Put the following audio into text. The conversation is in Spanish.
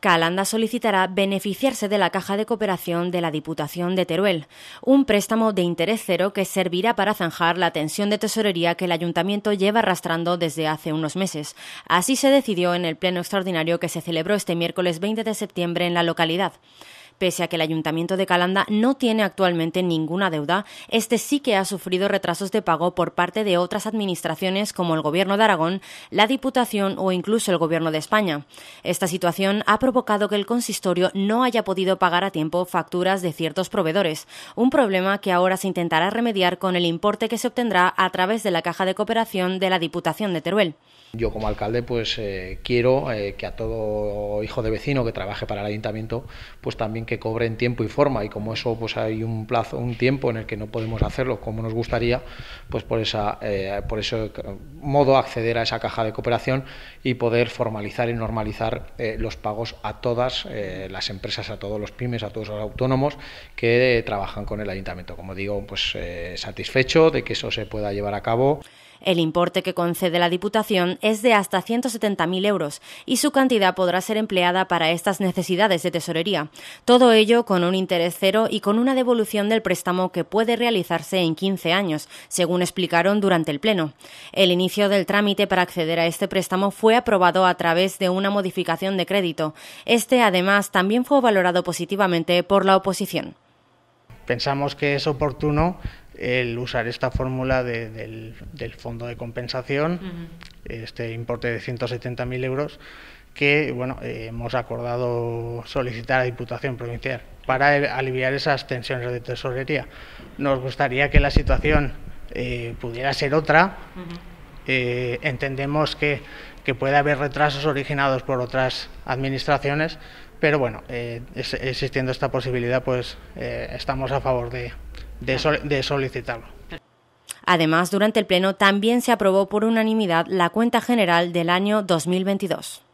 Calanda solicitará beneficiarse de la Caja de Cooperación de la Diputación de Teruel, un préstamo de interés cero que servirá para zanjar la tensión de tesorería que el ayuntamiento lleva arrastrando desde hace unos meses. Así se decidió en el pleno extraordinario que se celebró este miércoles 20 de septiembre en la localidad. Pese a que el Ayuntamiento de Calanda no tiene actualmente ninguna deuda, este sí que ha sufrido retrasos de pago por parte de otras administraciones como el Gobierno de Aragón, la Diputación o incluso el Gobierno de España. Esta situación ha provocado que el consistorio no haya podido pagar a tiempo facturas de ciertos proveedores, un problema que ahora se intentará remediar con el importe que se obtendrá a través de la Caja de Cooperación de la Diputación de Teruel. Yo como alcalde pues eh, quiero eh, que a todo hijo de vecino que trabaje para el ayuntamiento pues también que cobren tiempo y forma y como eso pues hay un plazo, un tiempo en el que no podemos hacerlo como nos gustaría, pues por esa eh, por ese modo acceder a esa caja de cooperación y poder formalizar y normalizar eh, los pagos a todas eh, las empresas, a todos los pymes, a todos los autónomos que trabajan con el ayuntamiento. Como digo, pues satisfecho de que eso se pueda llevar a cabo. El importe que concede la Diputación es de hasta 170.000 euros y su cantidad podrá ser empleada para estas necesidades de tesorería. Todo ello con un interés cero y con una devolución del préstamo que puede realizarse en 15 años, según explicaron durante el Pleno. El inicio del trámite para acceder a este préstamo fue aprobado a través de una modificación de crédito. Este, además, también fue valorado positivamente por la oposición. Pensamos que es oportuno el usar esta fórmula del, fondo de compensación, este importe de 170.000 euros, que bueno, eh, hemos acordado solicitar a Diputación Provincial para aliviar esas tensiones de tesorería. Nos gustaría que la situación eh, pudiera ser otra. Eh, entendemos que, puede haber retrasos originados por otras administraciones, pero bueno, existiendo esta posibilidad, pues estamos a favor de, de, solicitarlo. Además, durante el Pleno también se aprobó por unanimidad la cuenta general del año 2022.